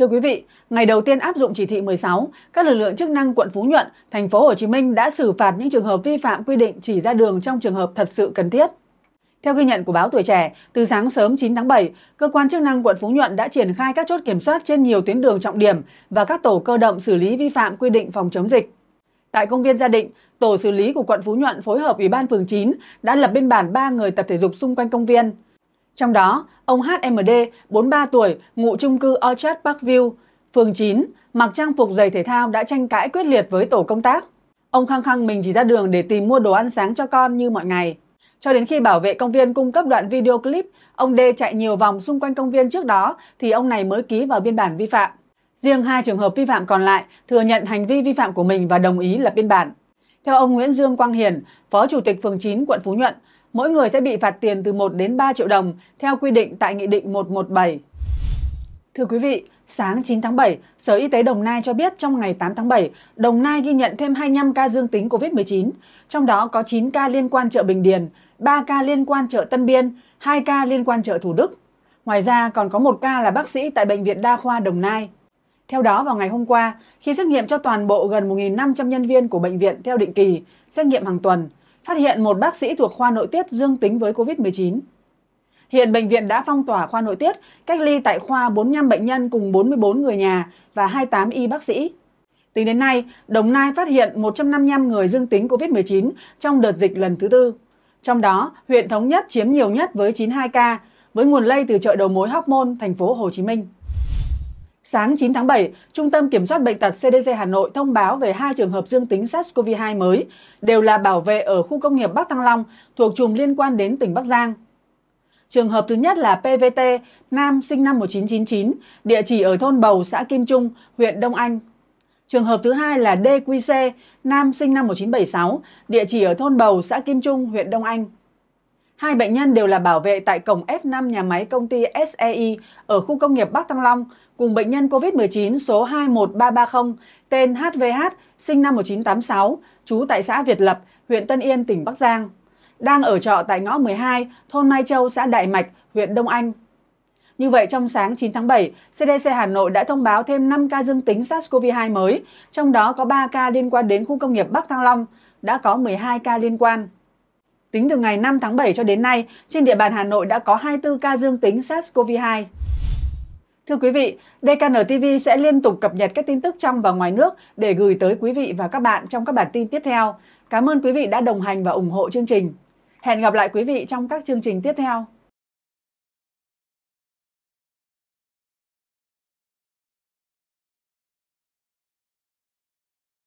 Thưa quý vị, ngày đầu tiên áp dụng chỉ thị 16, các lực lượng chức năng quận Phú Nhuận, thành phố Hồ Chí Minh đã xử phạt những trường hợp vi phạm quy định chỉ ra đường trong trường hợp thật sự cần thiết. Theo ghi nhận của báo Tuổi Trẻ, từ sáng sớm 9 tháng 7, cơ quan chức năng quận Phú Nhuận đã triển khai các chốt kiểm soát trên nhiều tuyến đường trọng điểm và các tổ cơ động xử lý vi phạm quy định phòng chống dịch. Tại công viên Gia Định, tổ xử lý của quận Phú Nhuận phối hợp Ủy ban phường 9 đã lập biên bản 3 người tập thể dục xung quanh công viên. Trong đó, ông HMD, 43 tuổi, ngụ trung cư Orchard Parkview, phường 9, mặc trang phục giày thể thao đã tranh cãi quyết liệt với tổ công tác. Ông khăng khăng mình chỉ ra đường để tìm mua đồ ăn sáng cho con như mọi ngày. Cho đến khi bảo vệ công viên cung cấp đoạn video clip, ông D chạy nhiều vòng xung quanh công viên trước đó thì ông này mới ký vào biên bản vi phạm. Riêng hai trường hợp vi phạm còn lại thừa nhận hành vi vi phạm của mình và đồng ý lập biên bản. Theo ông Nguyễn Dương Quang Hiền, Phó Chủ tịch phường 9 quận Phú Nhuận, mỗi người sẽ bị phạt tiền từ 1 đến 3 triệu đồng theo quy định tại Nghị định 117. Thưa quý vị, sáng 9 tháng 7, Sở Y tế Đồng Nai cho biết trong ngày 8 tháng 7, Đồng Nai ghi nhận thêm 25 ca dương tính COVID-19, trong đó có 9 ca liên quan chợ Bình Điền, 3 ca liên quan chợ Tân Biên, 2 ca liên quan chợ Thủ Đức. Ngoài ra còn có một ca là bác sĩ tại Bệnh viện Đa khoa Đồng Nai. Theo đó, vào ngày hôm qua, khi xét nghiệm cho toàn bộ gần 1.500 nhân viên của bệnh viện theo định kỳ, xét nghiệm hàng tuần, phát hiện một bác sĩ thuộc khoa nội tiết dương tính với COVID-19. Hiện bệnh viện đã phong tỏa khoa nội tiết, cách ly tại khoa 45 bệnh nhân cùng 44 người nhà và 28 y bác sĩ. Tính đến nay, Đồng Nai phát hiện 155 người dương tính COVID-19 trong đợt dịch lần thứ tư. Trong đó, huyện Thống Nhất chiếm nhiều nhất với 92 ca, với nguồn lây từ chợ đầu mối Hóc Môn, thành phố Hồ Chí Minh. Sáng 9 tháng 7, Trung tâm Kiểm soát Bệnh tật CDC Hà Nội thông báo về hai trường hợp dương tính SARS-CoV-2 mới, đều là bảo vệ ở khu công nghiệp Bắc Thăng Long, thuộc chùm liên quan đến tỉnh Bắc Giang. Trường hợp thứ nhất là PVT, nam sinh năm 1999, địa chỉ ở thôn Bầu, xã Kim Trung, huyện Đông Anh. Trường hợp thứ hai là DQC, nam sinh năm 1976, địa chỉ ở thôn Bầu, xã Kim Trung, huyện Đông Anh. Hai bệnh nhân đều là bảo vệ tại cổng F5 nhà máy công ty SEI ở khu công nghiệp Bắc Thăng Long cùng bệnh nhân COVID-19 số 21330 tên HVH sinh năm 1986, trú tại xã Việt Lập, huyện Tân Yên, tỉnh Bắc Giang. Đang ở trọ tại ngõ 12, thôn Mai Châu, xã Đại Mạch, huyện Đông Anh. Như vậy, trong sáng 9 tháng 7, CDC Hà Nội đã thông báo thêm 5 ca dương tính SARS-CoV-2 mới, trong đó có 3 ca liên quan đến khu công nghiệp Bắc Thăng Long, đã có 12 ca liên quan. Tính từ ngày 5 tháng 7 cho đến nay, trên địa bàn Hà Nội đã có 24 ca dương tính SARS-CoV-2. Thưa quý vị, DKN TV sẽ liên tục cập nhật các tin tức trong và ngoài nước để gửi tới quý vị và các bạn trong các bản tin tiếp theo. Cảm ơn quý vị đã đồng hành và ủng hộ chương trình. Hẹn gặp lại quý vị trong các chương trình tiếp theo.